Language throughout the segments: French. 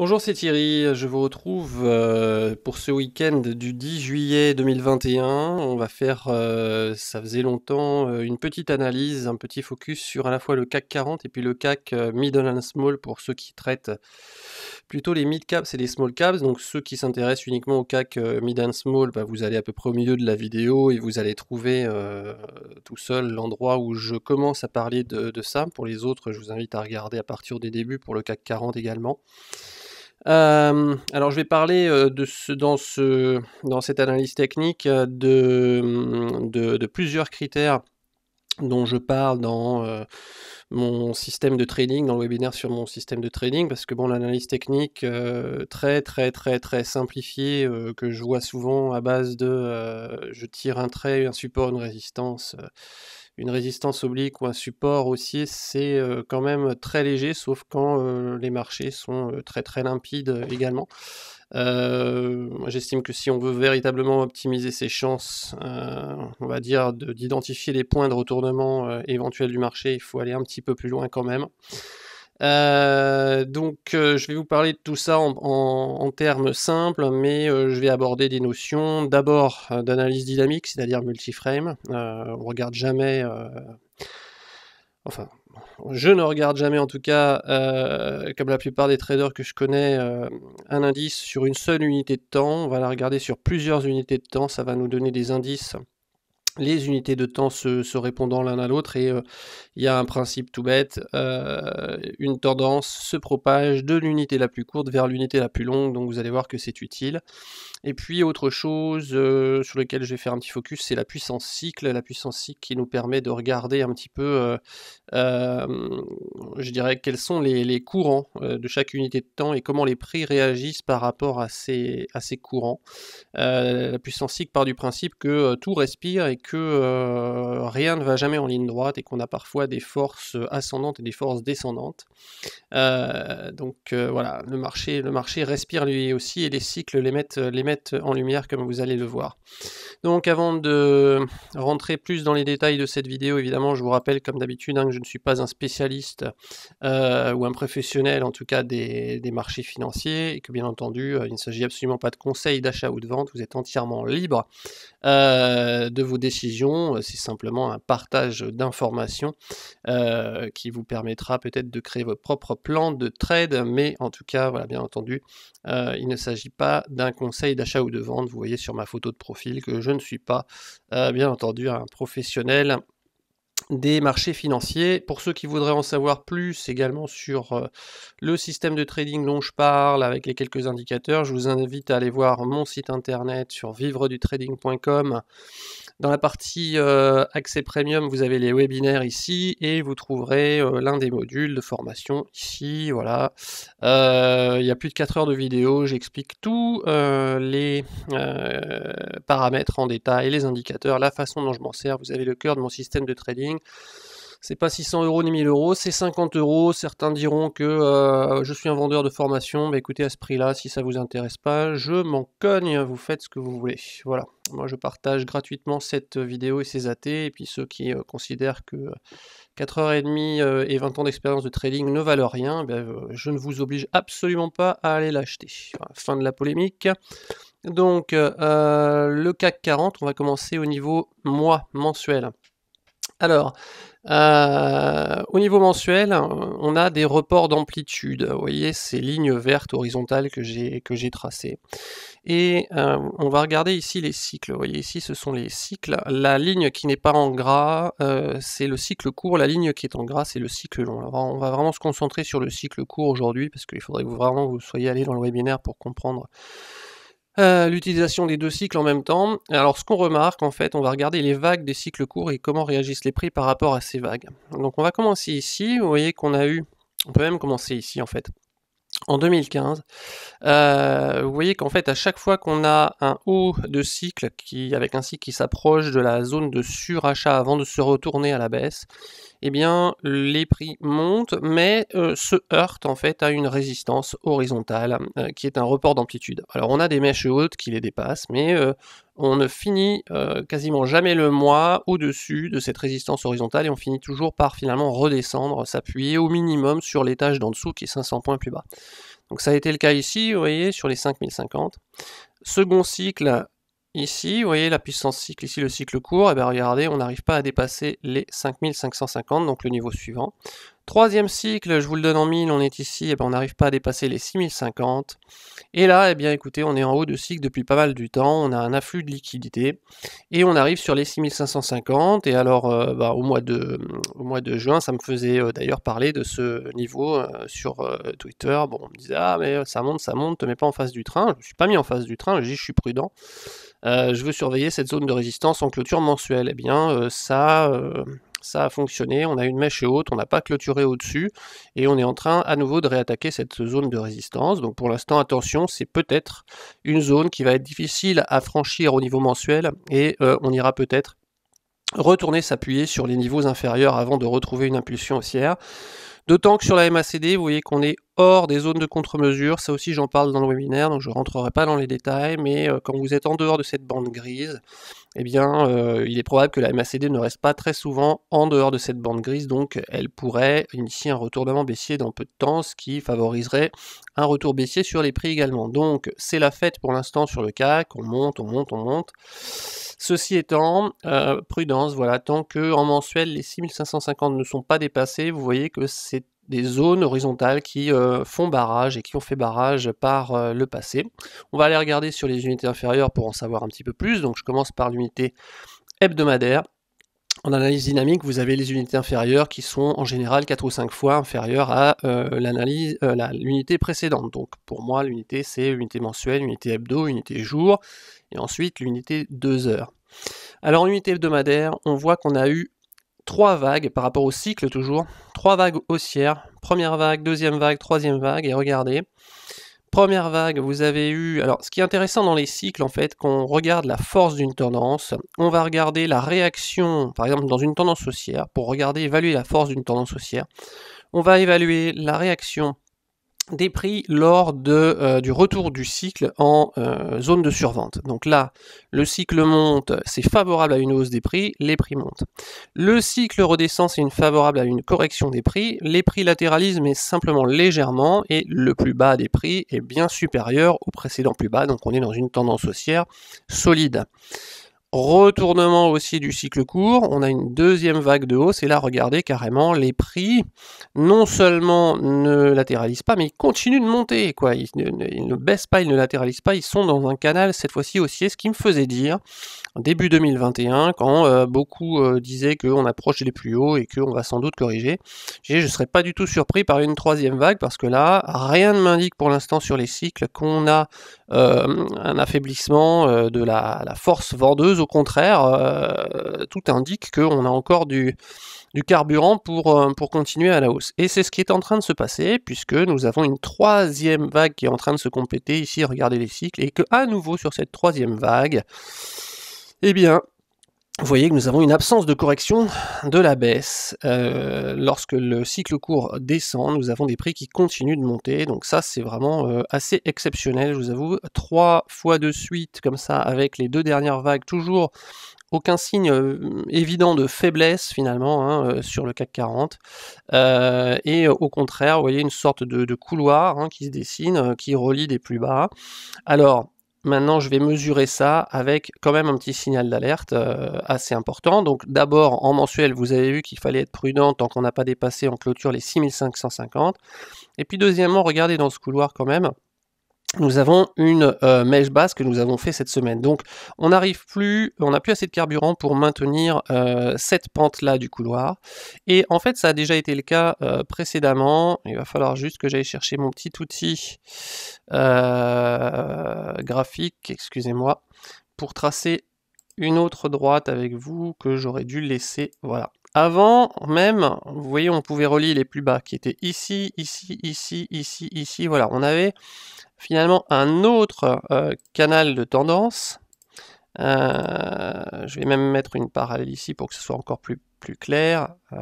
Bonjour, c'est Thierry. Je vous retrouve euh, pour ce week-end du 10 juillet 2021. On va faire, euh, ça faisait longtemps, euh, une petite analyse, un petit focus sur à la fois le CAC 40 et puis le CAC Middle and Small pour ceux qui traitent plutôt les mid caps et les small caps. Donc ceux qui s'intéressent uniquement au CAC mid and small, bah, vous allez à peu près au milieu de la vidéo et vous allez trouver tout seul l'endroit où je commence à parler de ça. Pour les autres, je vous invite à regarder à partir des débuts pour le CAC 40 également. Euh, alors je vais parler euh, de ce, dans, ce, dans cette analyse technique euh, de, hum, de, de, plusieurs critères dont je parle dans mon système de trading, dans le webinaire sur mon système de trading, parce que bon, l'analyse technique très très très très simplifiée que je vois souvent à base de je tire un trait, un support, une résistance, une résistance oblique ou un support haussier, c'est euh, quand même très léger, sauf quand euh, les marchés sont euh, très très limpides également. j'estime que si on veut véritablement optimiser ses chances, on va dire, d'identifier les points de retournement éventuels du marché, il faut aller un petit peu plus loin quand même. Euh, donc, euh, je vais vous parler de tout ça en, termes simples, mais euh, je vais aborder des notions d'abord d'analyse dynamique, c'est-à-dire multiframe. on regarde jamais, enfin, je ne regarde jamais en tout cas, comme la plupart des traders que je connais, un indice sur une seule unité de temps. On va la regarder sur plusieurs unités de temps. Ça va nous donner des indices les unités de temps se, se répondant l'un à l'autre et euh, il y a un principe tout bête, euh, une tendance se propage de l'unité la plus courte vers l'unité la plus longue, donc vous allez voir que c'est utile. Et puis autre chose euh, sur lequel je vais faire un petit focus, c'est la puissance cycle, la puissance cycle qui nous permet de regarder un petit peu, euh, euh, je dirais, quels sont les, courants de chaque unité de temps et comment les prix réagissent par rapport à ces, à courants. la puissance cycle part du principe que tout respire et que rien ne va jamais en ligne droite et qu'on a parfois des forces ascendantes et des forces descendantes. donc voilà, le marché, le marché respire lui aussi et les cycles les mettent, les mettent en lumière comme vous allez le voir. Donc avant de rentrer plus dans les détails de cette vidéo, évidemment je vous rappelle comme d'habitude hein, que je ne suis pas un spécialiste euh, ou un professionnel en tout cas des, marchés financiers et que bien entendu euh, il ne s'agit absolument pas de conseils d'achat ou de vente, vous êtes entièrement libre euh, de vos décisions, c'est simplement un partage d'informations qui vous permettra peut-être de créer votre propre plan de trade, mais en tout cas voilà bien entendu il ne s'agit pas d'un conseil d'achat ou de vente. Vous voyez sur ma photo de profil que je ne suis pas, euh, bien entendu, un professionnel des marchés financiers. Pour ceux qui voudraient en savoir plus également sur euh, le système de trading dont je parle avec les quelques indicateurs, je vous invite à aller voir mon site internet sur vivredutrading.com dans la partie euh, accès premium, vous avez les webinaires ici et vous trouverez euh, l'un des modules de formation ici. Voilà, euh, il y a plus de 4 heures de vidéo, j'explique tous les paramètres en détail, les indicateurs, la façon dont je m'en sers. Vous avez le cœur de mon système de trading c'est pas 600 euros ni 1000 euros, c'est 50 euros. Certains diront que euh, je suis un vendeur de formation. Mais bah, écoutez, à ce prix-là, si ça vous intéresse pas, je m'en cogne. Vous faites ce que vous voulez. Voilà. Moi, je partage gratuitement cette vidéo et ses athées. Et puis ceux qui euh, considèrent que 4h30 et 20 euh, ans d'expérience de trading ne valent rien, bah, je ne vous oblige absolument pas à aller l'acheter. fin de la polémique. Donc, le CAC 40, on va commencer au niveau mois, mensuel. Alors, euh, au niveau mensuel, on a des reports d'amplitude. Vous voyez ces lignes vertes horizontales que j'ai tracées. Et euh, on va regarder ici les cycles. Vous voyez ici, ce sont les cycles. La ligne qui n'est pas en gras, euh, c'est le cycle court. La ligne qui est en gras, c'est le cycle long. on va vraiment se concentrer sur le cycle court aujourd'hui parce qu'il faudrait que vous, vraiment vous soyez allé dans le webinaire pour comprendre euh, l'utilisation des deux cycles en même temps. Alors ce qu'on remarque en fait, on va regarder les vagues des cycles courts et comment réagissent les prix par rapport à ces vagues. Donc on va commencer ici, vous voyez qu'on a eu, on peut même commencer ici en fait. En 2015, euh, vous voyez qu'en fait à chaque fois qu'on a un haut de cycle qui, avec un cycle qui s'approche de la zone de surachat avant de se retourner à la baisse, eh bien, les prix montent, mais euh, se heurtent en fait à une résistance horizontale euh, qui est un report d'amplitude. Alors, on a des mèches hautes qui les dépassent, mais euh, on ne finit quasiment jamais le mois au-dessus de cette résistance horizontale et on finit toujours par finalement redescendre, s'appuyer au minimum sur l'étage d'en dessous qui est 500 points plus bas. Donc, ça a été le cas ici, vous voyez, sur les 5050. Second cycle Ici, vous voyez la puissance cycle, ici le cycle court, et eh bien regardez, on n'arrive pas à dépasser les 5550, donc le niveau suivant. Troisième cycle, je vous le donne en mille, on est ici, et eh ben on n'arrive pas à dépasser les 6050. Et là, eh bien écoutez, on est en haut de cycle depuis pas mal du temps, on a un afflux de liquidité, et on arrive sur les 6550. Et alors, euh, bah, au, mois de, mois de juin, ça me faisait euh, d'ailleurs parler de ce niveau euh, sur Twitter. Bon, on me disait, ah mais ça monte, ça monte, te mets pas en face du train. Je ne suis pas mis en face du train, je dis, je suis prudent. je veux surveiller cette zone de résistance en clôture mensuelle. Eh bien, ça ça a fonctionné, on a une mèche haute, on n'a pas clôturé au-dessus, et on est en train à nouveau de réattaquer cette zone de résistance. Donc pour l'instant, attention, c'est peut-être une zone qui va être difficile à franchir au niveau mensuel, et euh, on ira peut-être retourner s'appuyer sur les niveaux inférieurs avant de retrouver une impulsion haussière. D'autant que sur la MACD, vous voyez qu'on est des zones de contre-mesure. Ça aussi, j'en parle dans le webinaire, donc je ne rentrerai pas dans les détails. Mais euh, quand vous êtes en dehors de cette bande grise, eh bien, euh, il est probable que la MACD ne reste pas très souvent en dehors de cette bande grise. Donc, elle pourrait initier un retournement baissier dans peu de temps, ce qui favoriserait un retour baissier sur les prix également. Donc, c'est la fête pour l'instant sur le CAC. On monte, on monte, on monte. Ceci étant, euh, prudence, voilà, tant que en mensuel les 6550 ne sont pas dépassés, vous voyez que c'est des zones horizontales qui euh, font barrage et qui ont fait barrage par euh, le passé. On va aller regarder sur les unités inférieures pour en savoir un petit peu plus. Donc je commence par l'unité hebdomadaire. En analyse dynamique, vous avez les unités inférieures qui sont en général 4 ou 5 fois inférieures à euh, l'analyse, l'unité précédente. Donc pour moi, l'unité c'est unité mensuelle, unité hebdo, unité jour, et ensuite l'unité 2 heures. Alors en unité hebdomadaire, on voit qu'on a eu trois vagues par rapport au cycle toujours, trois vagues haussières, première vague, deuxième vague, troisième vague, et regardez, première vague, vous avez eu, alors ce qui est intéressant dans les cycles en fait, qu'on regarde la force d'une tendance, on va regarder la réaction, par exemple dans une tendance haussière, pour regarder, évaluer la force d'une tendance haussière, on va évaluer la réaction des prix lors de, euh, du retour du cycle en euh, zone de survente. Donc là, le cycle monte, c'est favorable à une hausse des prix, les prix montent. Le cycle redescend, c'est favorable à une correction des prix, les prix latéralisent mais simplement légèrement et le plus bas des prix est bien supérieur au précédent plus bas, donc on est dans une tendance haussière solide. Retournement aussi du cycle court, on a une deuxième vague de hausse et là regardez carrément les prix non seulement ne latéralisent pas mais ils continuent de monter quoi, ils ne, baissent pas, ils ne latéralisent pas, ils sont dans un canal cette fois-ci haussier, ce qui me faisait dire début 2021 quand euh, beaucoup euh, disaient qu'on approche des plus hauts et qu'on va sans doute corriger, je ne serais pas du tout surpris par une troisième vague parce que là rien ne m'indique pour l'instant sur les cycles qu'on a euh, un affaiblissement de la force vendeuse au contraire, euh, tout indique qu'on a encore du, carburant pour, euh, pour continuer à la hausse. Et c'est ce qui est en train de se passer, puisque nous avons une troisième vague qui est en train de se compléter ici, regardez les cycles, et que à nouveau sur cette troisième vague, eh bien, vous voyez que nous avons une absence de correction de la baisse. Euh, lorsque le cycle court descend, nous avons des prix qui continuent de monter. Donc ça, c'est vraiment euh, assez exceptionnel, je vous avoue. Trois fois de suite, comme ça, avec les deux dernières vagues, toujours aucun signe euh, évident de faiblesse finalement hein, sur le CAC 40. et au contraire, vous voyez une sorte de, couloir hein, qui se dessine, qui relie des plus bas. Alors, Maintenant, je vais mesurer ça avec quand même un petit signal d'alerte euh, assez important. Donc d'abord, en mensuel, vous avez vu qu'il fallait être prudent tant qu'on n'a pas dépassé en clôture les 6550. Et puis deuxièmement, regardez dans ce couloir quand même nous avons une euh, mèche basse que nous avons fait cette semaine. Donc on n'arrive plus, on n'a plus assez de carburant pour maintenir euh, cette pente-là du couloir. Et en fait, ça a déjà été le cas euh, précédemment. Il va falloir juste que j'aille chercher mon petit outil graphique, excusez-moi, pour tracer une autre droite avec vous que j'aurais dû laisser. Voilà. Avant même, vous voyez, on pouvait relier les plus bas qui étaient ici, ici, ici, ici, ici. Voilà, on avait finalement un autre euh, canal de tendance. Euh, je vais même mettre une parallèle ici pour que ce soit encore plus, plus clair. Euh,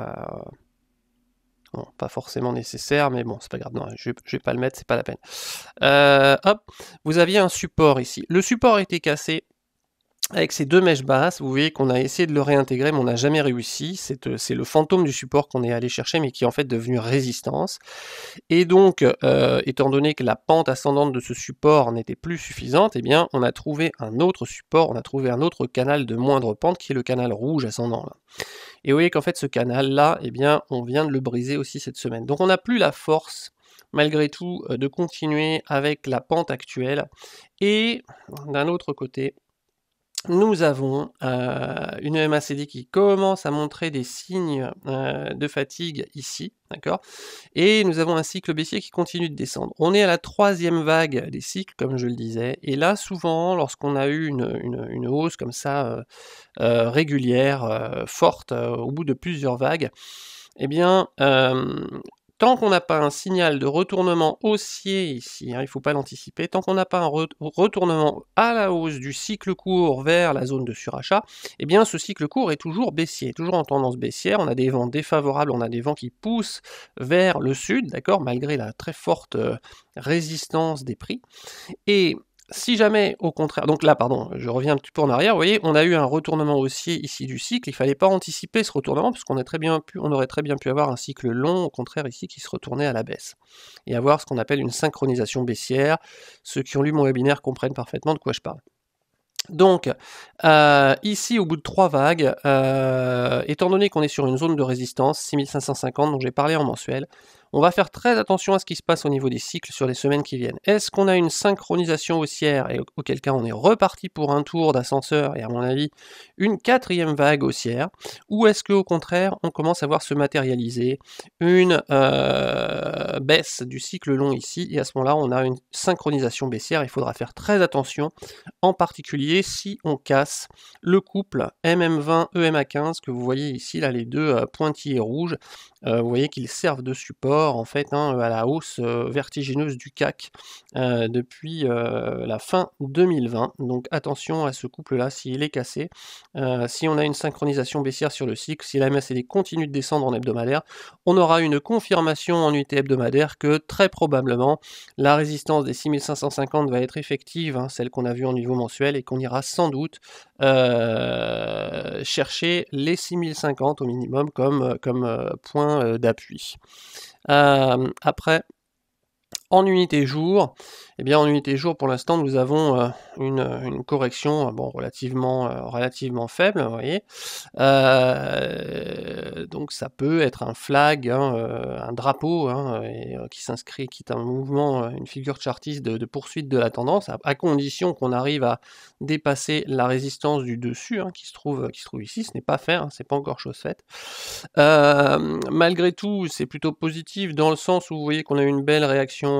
bon, pas forcément nécessaire, mais bon, c'est pas grave. Non, je, je, vais pas le mettre, c'est pas la peine. hop, vous aviez un support ici. Le support était cassé avec ces deux mèches basses, vous voyez qu'on a essayé de le réintégrer, mais on n'a jamais réussi. C'est euh, le fantôme du support qu'on est allé chercher, mais qui est en fait devenu résistance. Et donc, euh, étant donné que la pente ascendante de ce support n'était plus suffisante, eh bien, on a trouvé un autre support, on a trouvé un autre canal de moindre pente, qui est le canal rouge ascendant. Et vous voyez qu'en fait, ce canal-là, eh bien, on vient de le briser aussi cette semaine. Donc, on n'a plus la force malgré tout euh, de continuer avec la pente actuelle et d'un autre côté nous avons euh, une e MACD qui commence à montrer des signes euh, de fatigue ici, d'accord Et nous avons un cycle baissier qui continue de descendre. On est à la troisième vague des cycles, comme je le disais, et là, souvent, lorsqu'on a eu une, une, hausse comme ça euh, régulière, forte, au bout de plusieurs vagues, eh bien, tant qu'on n'a pas un signal de retournement haussier ici, hein, il ne faut pas l'anticiper, tant qu'on n'a pas un retournement à la hausse du cycle court vers la zone de surachat, eh bien ce cycle court est toujours baissier, toujours en tendance baissière. On a des vents défavorables, on a des vents qui poussent vers le sud, d'accord, malgré la très forte euh, résistance des prix. Et si jamais, au contraire, donc là, pardon, je reviens un petit peu en arrière, vous voyez, on a eu un retournement haussier ici du cycle, il ne fallait pas anticiper ce retournement, parce qu'on aurait très bien pu avoir un cycle long, au contraire ici, qui se retournait à la baisse, et avoir ce qu'on appelle une synchronisation baissière, ceux qui ont lu mon webinaire comprennent parfaitement de quoi je parle. Donc, euh, ici, au bout de trois vagues, euh, étant donné qu'on est sur une zone de résistance, 6550, dont j'ai parlé en mensuel, on va faire très attention à ce qui se passe au niveau des cycles sur les semaines qui viennent. Est-ce qu'on a une synchronisation haussière et auquel cas on est reparti pour un tour d'ascenseur et à mon avis une quatrième vague haussière Ou est-ce qu'au contraire on commence à voir se matérialiser une euh, baisse du cycle long ici et à ce moment-là on a une synchronisation baissière Il faudra faire très attention en particulier si on casse le couple MM20-EMA15 que vous voyez ici, là les deux euh, pointillés rouges, euh, vous voyez qu'ils servent de support en fait hein, à la hausse euh, vertigineuse du CAC euh, depuis euh, la fin 2020. Donc attention à ce couple-là s'il est cassé. si on a une synchronisation baissière sur le cycle, si la MACD continue de descendre en hebdomadaire, on aura une confirmation en UT hebdomadaire que très probablement la résistance des 6550 va être effective, hein, celle qu'on a vue en niveau mensuel, et qu'on ira sans doute chercher les 6050 au minimum comme, comme point d'appui. Euh, après, en unité jour, eh bien en unité jour pour l'instant nous avons euh, une, correction euh, bon, relativement, euh, relativement faible, voyez. donc ça peut être un flag, hein, un drapeau hein, qui s'inscrit, qui est un mouvement, une figure chartiste de, poursuite de la tendance, à, condition qu'on arrive à dépasser la résistance du dessus hein, qui, se trouve, qui se trouve ici. Ce n'est pas fait, n'est pas encore chose faite. malgré tout, c'est plutôt positif dans le sens où vous voyez qu'on a une belle réaction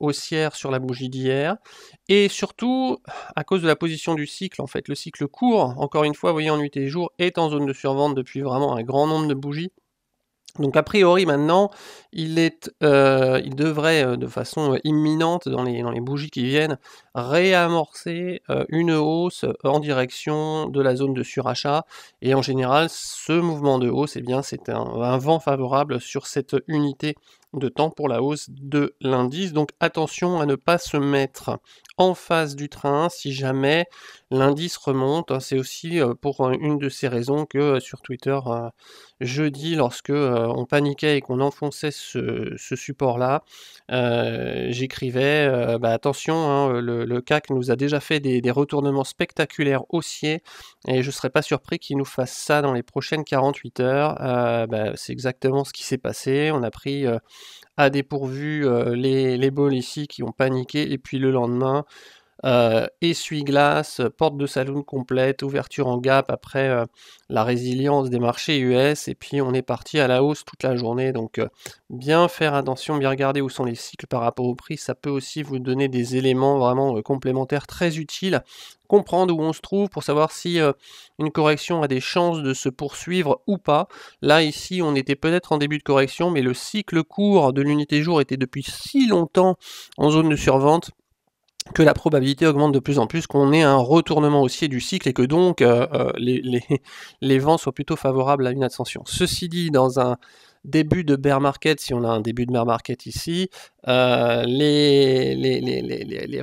haussière sur la bougie d'hier, et surtout à cause de la position du cycle en fait. Le cycle court, encore une fois, vous voyez en nuit et jour, est en zone de survente depuis vraiment un grand nombre de bougies. Donc a priori maintenant, il, est, il devrait de façon imminente dans les, dans les bougies qui viennent réamorcer une hausse en direction de la zone de surachat. Et en général, ce mouvement de hausse, et eh bien, c'est un, vent favorable sur cette unité de temps pour la hausse de l'indice. Donc attention à ne pas se mettre en face du train si jamais l'indice remonte. Hein. C'est aussi pour une de ces raisons que sur Twitter, jeudi, lorsque on paniquait et qu'on enfonçait ce, support-là, j'écrivais bah, attention, hein, le, CAC nous a déjà fait des, retournements spectaculaires haussiers et je ne serais pas surpris qu'il nous fasse ça dans les prochaines 48 heures. Bah, c'est exactement ce qui s'est passé. On a pris à dépourvu les, les ici qui ont paniqué et puis le lendemain, euh, essuie-glace, porte de saloon complète, ouverture en gap après euh, la résilience des marchés US et puis on est parti à la hausse toute la journée. Donc euh, bien faire attention, bien regarder où sont les cycles par rapport au prix, ça peut aussi vous donner des éléments vraiment complémentaires très utiles, comprendre où on se trouve pour savoir si une correction a des chances de se poursuivre ou pas. Là ici on était peut-être en début de correction mais le cycle court de l'unité jour était depuis si longtemps en zone de survente que la probabilité augmente de plus en plus, qu'on ait un retournement haussier du cycle et que donc euh, euh, les, vents soient plutôt favorables à une ascension. Ceci dit, dans un début de bear market, si on a un début de bear market ici, euh, les,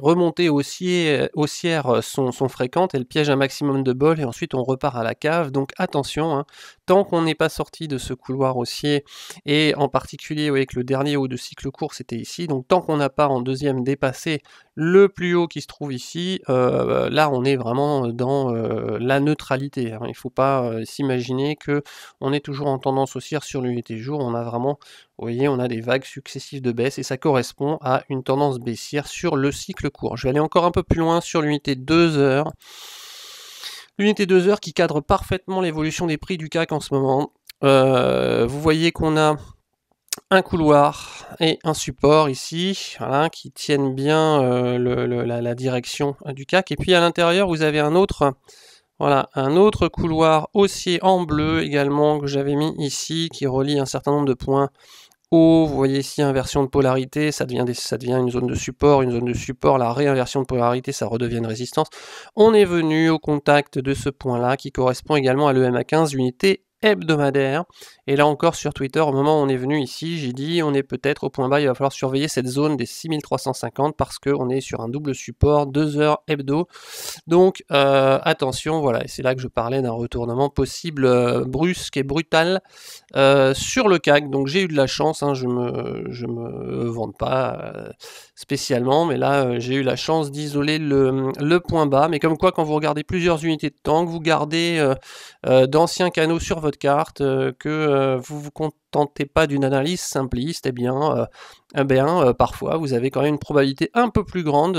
remontées haussiers, haussières sont, fréquentes, elles piègent un maximum de bol et ensuite on repart à la cave. Donc attention, hein, tant qu'on n'est pas sorti de ce couloir haussier, et en particulier avec le dernier haut de cycle court, c'était ici, donc tant qu'on n'a pas en deuxième dépassé le plus haut qui se trouve ici, euh, là on est vraiment dans euh, la neutralité. Hein. Il ne faut pas euh, s'imaginer que on est toujours en tendance haussière sur l'unité jour. On a vraiment, vous voyez, on a des vagues successives de baisse et ça correspond à une tendance baissière sur le cycle court. Je vais aller encore un peu plus loin sur l'unité 2 heures. L'unité 2 heures qui cadre parfaitement l'évolution des prix du CAC en ce moment. vous voyez qu'on a un couloir et un support ici, qui tiennent bien euh, la, direction euh, du CAC. Et puis à l'intérieur, vous avez un autre, voilà, un autre couloir haussier en bleu également que j'avais mis ici, qui relie un certain nombre de points hauts. Vous voyez ici inversion de polarité, ça devient, ça devient une zone de support, une zone de support, la réinversion de polarité, ça redevient une résistance. On est venu au contact de ce point-là qui correspond également à l'EMA15, unité hebdomadaire et là encore sur Twitter, au moment où on est venu ici, j'ai dit on est peut-être au point bas, il va falloir surveiller cette zone des 6350 parce qu'on est sur un double support, 2 heures hebdo. Donc euh, attention, voilà, et c'est là que je parlais d'un retournement possible euh, brusque et brutal euh, sur le CAC. Donc j'ai eu de la chance, hein, je me, je me vante pas spécialement, mais là j'ai eu la chance d'isoler le, point bas. Mais comme quoi, quand vous regardez plusieurs unités de temps, que vous gardez d'anciens canaux sur votre carte, que euh, vous vous contentez pas d'une analyse simpliste, eh bien, euh, eh bien euh, parfois, vous avez quand même une probabilité un peu plus grande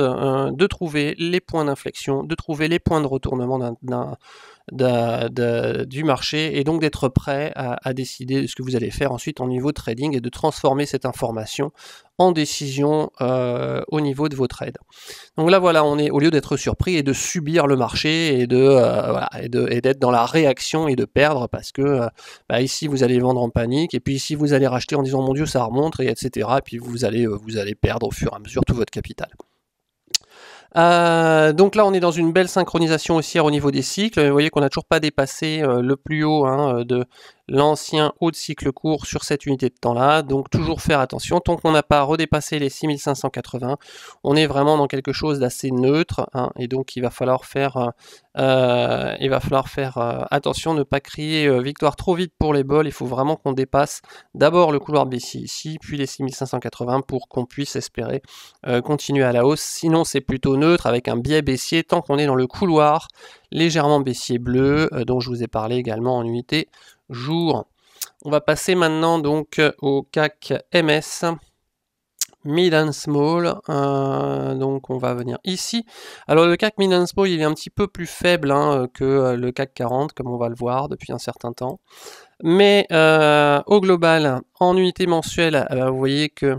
de trouver les points d'inflexion, de trouver les points de retournement d'un du marché et donc d'être prêt à, décider de ce que vous allez faire ensuite au niveau trading et de transformer cette information en décision euh, au niveau de vos trades. Donc là voilà, on est au lieu d'être surpris et de subir le marché et de euh, et d'être dans la réaction et de perdre parce que euh, bah, ici vous allez vendre en panique et puis ici vous allez racheter en disant mon dieu ça remonte et etc. Et puis vous allez vous allez perdre au fur et à mesure tout votre capital. Euh, donc là, on est dans une belle synchronisation aussi au niveau des cycles. Vous voyez qu'on n'a toujours pas dépassé euh, le plus haut hein, euh, de l'ancien haut de cycle court sur cette unité de temps-là. Donc toujours faire attention. Tant qu'on n'a pas redépassé les 6580, on est vraiment dans quelque chose d'assez neutre. Hein, et donc il va falloir faire euh, il va falloir faire euh, attention, ne pas crier euh, victoire trop vite pour les bols. Il faut vraiment qu'on dépasse d'abord le couloir baissier ici, puis les 6580 pour qu'on puisse espérer continuer à la hausse. Sinon, c'est plutôt neutre avec un biais baissier tant qu'on est dans le couloir légèrement baissier bleu dont je vous ai parlé également en unité jour. On va passer maintenant donc au CAC MS. Mid and Small. Euh, donc on va venir ici. Alors le CAC Mid and Small, il est un petit peu plus faible hein, que euh, le CAC 40, comme on va le voir depuis un certain temps. Mais euh, au global, en unité mensuelle, vous voyez que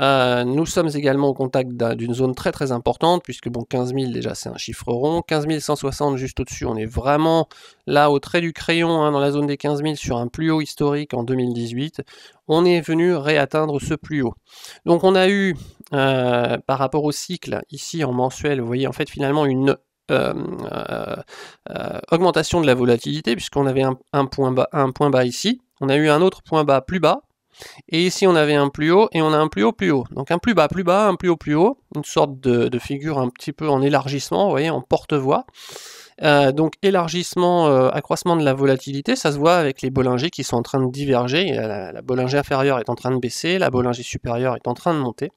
euh, nous sommes également au contact d'une zone très très importante, puisque bon, 15 000 déjà c'est un chiffre rond, 15 160 juste au-dessus, on est vraiment là au trait du crayon hein, dans la zone des 15 000 sur un plus haut historique en 2018. On est venu réatteindre ce plus haut. Donc on a eu euh, par rapport au cycle, ici en mensuel, vous voyez en fait finalement une euh, augmentation de la volatilité, puisqu'on avait un, point bas, un point bas ici, on a eu un autre point bas plus bas, et ici, on avait un plus haut et on a un plus haut, plus haut. Donc un plus bas, plus bas, un plus haut, plus haut. Une sorte de, figure un petit peu en élargissement, vous voyez, en porte-voix. Euh, donc élargissement, euh, accroissement de la volatilité, ça se voit avec les Bollinger qui sont en train de diverger. Euh, la, la Bollinger inférieure est en train de baisser, la Bollinger supérieure est en train de monter.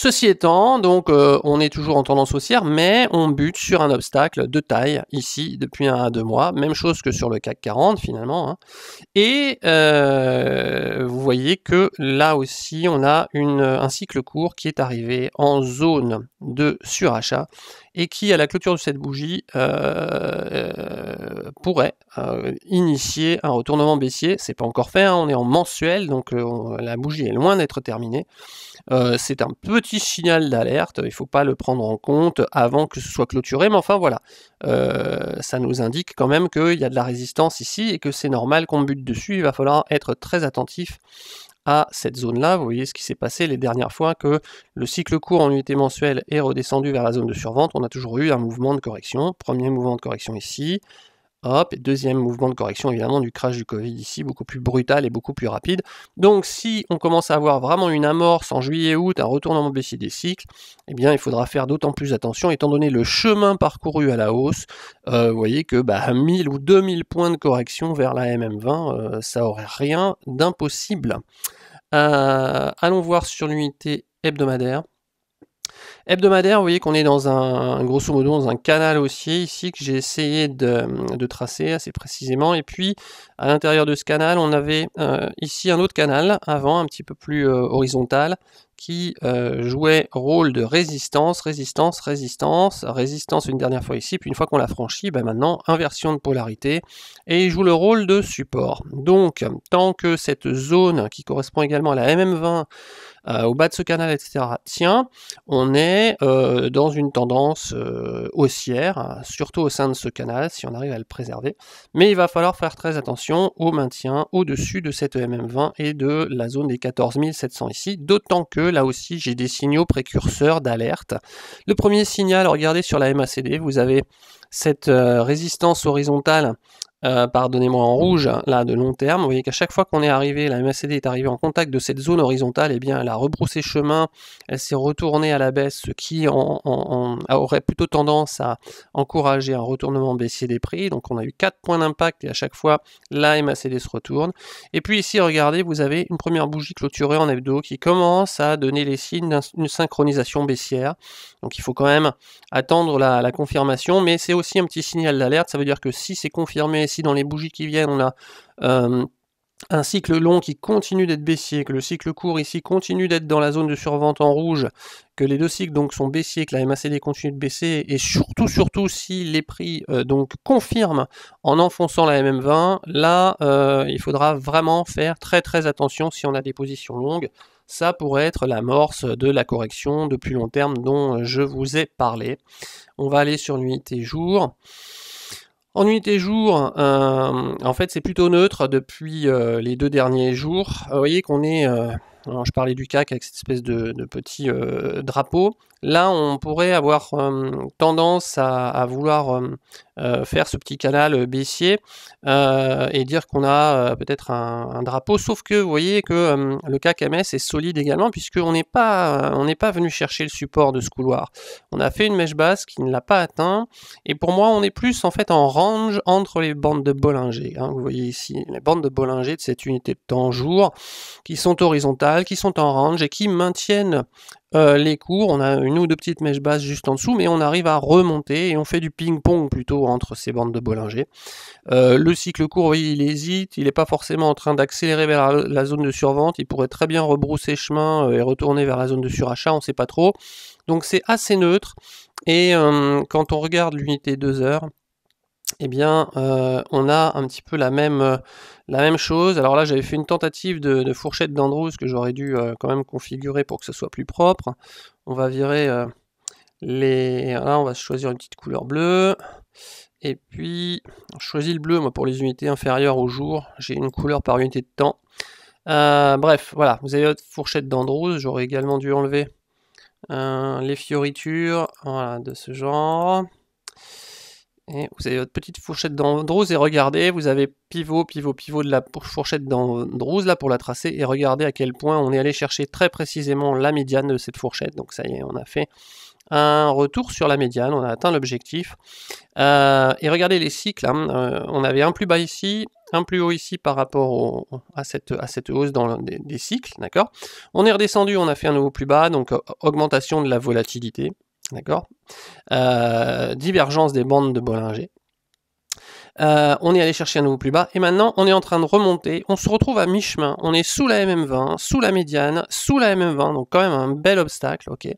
Ceci étant, donc euh, on est toujours en tendance haussière, mais on bute sur un obstacle de taille ici depuis un à deux mois, même chose que sur le CAC 40 finalement. Hein. Et euh, vous voyez que là aussi on a une, un cycle court qui est arrivé en zone de surachat et qui, à la clôture de cette bougie, euh, euh, pourrait euh, initier un retournement baissier. C'est pas encore fait, hein, on est en mensuel, donc la bougie est loin d'être terminée. c'est un petit signal d'alerte, il ne faut pas le prendre en compte avant que ce soit clôturé, mais enfin voilà, ça nous indique quand même qu'il y a de la résistance ici et que c'est normal qu'on bute dessus, il va falloir être très attentif à cette zone-là. Vous voyez ce qui s'est passé les dernières fois que le cycle court en unité mensuelle est redescendu vers la zone de survente. On a toujours eu un mouvement de correction. Premier mouvement de correction ici. Hop, et deuxième mouvement de correction évidemment du crash du Covid ici, beaucoup plus brutal et beaucoup plus rapide. Donc si on commence à avoir vraiment une amorce en juillet-août, un retournement baissier des cycles, eh bien il faudra faire d'autant plus attention étant donné le chemin parcouru à la hausse. Euh, vous voyez que bah, 1000 ou 2000 points de correction vers la MM20, euh, ça aurait rien d'impossible. Euh, allons voir sur l'unité hebdomadaire. Hebdomadaire, vous voyez qu'on est dans un, grosso modo, dans un canal haussier ici que j'ai essayé de, tracer assez précisément. Et puis, à l'intérieur de ce canal, on avait euh, ici un autre canal avant, un petit peu plus euh, horizontal, qui euh, jouait rôle de résistance, résistance, résistance, résistance une dernière fois ici, puis une fois qu'on l'a franchi, ben maintenant inversion de polarité, et il joue le rôle de support. Donc tant que cette zone qui correspond également à la MM20 euh, au bas de ce canal, etc., tient, on est euh, dans une tendance haussière, surtout au sein de ce canal, si on arrive à le préserver, mais il va falloir faire très attention au maintien au-dessus de cette MM20 et de la zone des 14 700 ici, d'autant que là aussi, j'ai des signaux précurseurs d'alerte. Le premier signal, regardez sur la MACD, vous avez cette euh, résistance horizontale euh, pardonnez-moi en rouge, là de long terme, vous voyez qu'à chaque fois qu'on est arrivé, la MACD est arrivée en contact de cette zone horizontale, et eh bien elle a rebroussé chemin, elle s'est retournée à la baisse, ce qui aurait plutôt tendance à encourager un retournement baissier des prix. Donc on a eu 4 points d'impact et à chaque fois la MACD se retourne. Et puis ici, regardez, vous avez une première bougie clôturée en hebdo qui commence à donner les signes d'une synchronisation baissière. Donc il faut quand même attendre la confirmation, mais c'est aussi un petit signal d'alerte, ça veut dire que si c'est confirmé, ici dans les bougies qui viennent, on a euh, un cycle long qui continue d'être baissier, que le cycle court ici continue d'être dans la zone de survente en rouge, que les deux cycles donc sont baissiers, que la MACD continue de baisser, et surtout, surtout si les prix euh, donc confirment en enfonçant la MM20, là euh, il faudra vraiment faire très très attention si on a des positions longues. Ça pourrait être l'amorce de la correction de plus long terme dont je vous ai parlé. On va aller sur l'unité jour. En unité jour, euh, en fait, c'est plutôt neutre depuis euh, les deux derniers jours. Euh, vous voyez qu'on est, je parlais du CAC avec cette espèce de, petit drapeau. Là, on pourrait avoir tendance à vouloir euh, faire ce petit canal baissier euh, et dire qu'on a euh, peut-être un, drapeau. Sauf que vous voyez que le CAC est solide également puisqu'on n'est pas, on n'est pas venu chercher le support de ce couloir. On a fait une mèche basse qui ne l'a pas atteint et pour moi on est plus en fait en range entre les bandes de Bollinger. Hein. vous voyez ici les bandes de Bollinger de cette unité de temps jour qui sont horizontales, qui sont en range et qui maintiennent euh, les cours, on a une ou deux petites mèches basses juste en dessous, mais on arrive à remonter et on fait du ping-pong plutôt entre ces bandes de Bollinger. Euh, le cycle court, oui, il hésite, il n'est pas forcément en train d'accélérer vers la zone de survente, il pourrait très bien rebrousser chemin euh, et retourner vers la zone de surachat, on ne sait pas trop. Donc c'est assez neutre, et quand on regarde l'unité 2 heures, eh bien, euh, on a un petit peu la même, euh, la même chose. Alors là, j'avais fait une tentative de, fourchette d'Andrews que j'aurais dû euh, quand même configurer pour que ce soit plus propre. On va virer les... Là, on va choisir une petite couleur bleue. Et puis, on choisit le bleu, moi, pour les unités inférieures au jour. J'ai une couleur par unité de temps. bref, voilà, vous avez votre fourchette d'Andrews. J'aurais également dû enlever les fioritures de ce genre vous avez votre petite fourchette rose et regardez, vous avez pivot, pivot, pivot de la fourchette rose là pour la tracer et regardez à quel point on est allé chercher très précisément la médiane de cette fourchette. Donc ça y est, on a fait un retour sur la médiane, on a atteint l'objectif. Euh, et regardez les cycles, hein. euh, on avait un plus bas ici, un plus haut ici par rapport à, cette, à, cette, hausse dans des, des cycles, d'accord On est redescendu, on a fait un nouveau plus bas, donc augmentation de la volatilité, D'accord euh, Divergence des bandes de Bollinger. Euh, on est allé chercher un nouveau plus bas et maintenant on est en train de remonter. On se retrouve à mi-chemin. On est sous la MM20, sous la médiane, sous la MM20, donc quand même un bel obstacle. Ok.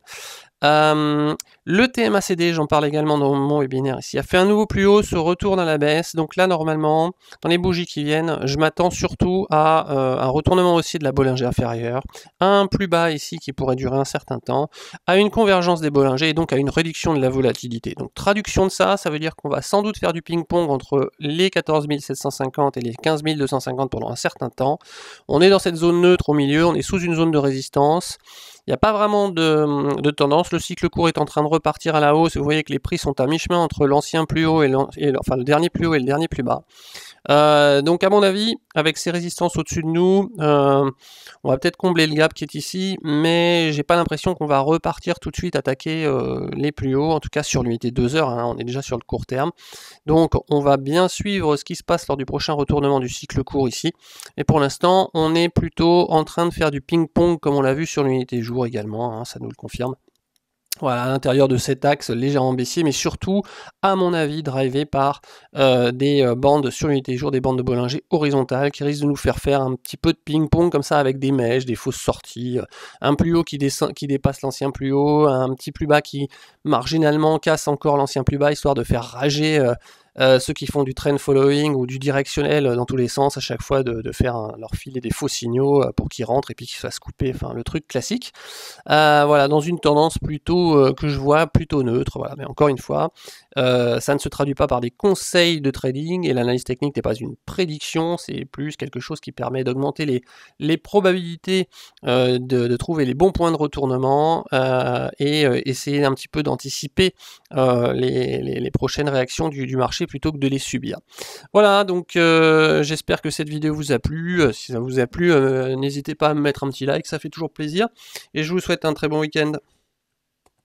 Euh, le TMACD, j'en parle également dans mon webinaire ici, a fait un nouveau plus haut, se retourne à la baisse. Donc là, normalement, dans les bougies qui viennent, je m'attends surtout à euh, un retournement aussi de la Bollinger inférieure, un plus bas ici qui pourrait durer un certain temps, à une convergence des Bollinger et donc à une réduction de la volatilité. Donc traduction de ça, ça veut dire qu'on va sans doute faire du ping-pong entre les 14 750 et les 15 250 pendant un certain temps. On est dans cette zone neutre au milieu, on est sous une zone de résistance. Il n'y a pas vraiment de, de tendance, le cycle court est en train de repartir à la hausse. Vous voyez que les prix sont à mi-chemin entre l'ancien plus haut et, enfin, le dernier plus haut et le dernier plus bas. Euh, donc à mon avis, avec ces résistances au-dessus de nous, euh, on va peut-être combler le gap qui est ici, mais j'ai pas l'impression qu'on va repartir tout de suite attaquer euh, les plus hauts, en tout cas sur l'unité 2 heures, hein, on est déjà sur le court terme. Donc on va bien suivre ce qui se passe lors du prochain retournement du cycle court ici. Et pour l'instant, on est plutôt en train de faire du ping-pong comme on l'a vu sur l'unité jour également, hein, ça nous le confirme à l'intérieur de cet axe légèrement baissier, mais surtout, à mon avis, drivé par euh, des euh, bandes sur l'unité jour, des bandes de Bollinger horizontales qui risquent de nous faire faire un petit peu de ping-pong comme ça avec des mèches, des fausses sorties, euh, un plus haut qui, qui dépasse l'ancien plus haut, un petit plus bas qui marginalement casse encore l'ancien plus bas, histoire de faire rager euh, ceux qui font du trend following ou du directionnel euh, dans tous les sens à chaque fois de, faire leur leur filer des faux signaux euh, pour qu'ils rentrent et puis qu'ils se fassent couper, enfin le truc classique. voilà, dans une tendance plutôt que je vois plutôt neutre, voilà. Mais encore une fois, ça ne se traduit pas par des conseils de trading et l'analyse technique n'est pas une prédiction, c'est plus quelque chose qui permet d'augmenter les, les probabilités de, trouver les bons points de retournement et essayer un petit peu d'anticiper les, prochaines réactions du, du marché plutôt que de les subir. Voilà, donc euh, j'espère que cette vidéo vous a plu. Euh, si ça vous a plu, euh, n'hésitez pas à me mettre un petit like, ça fait toujours plaisir. Et je vous souhaite un très bon week-end.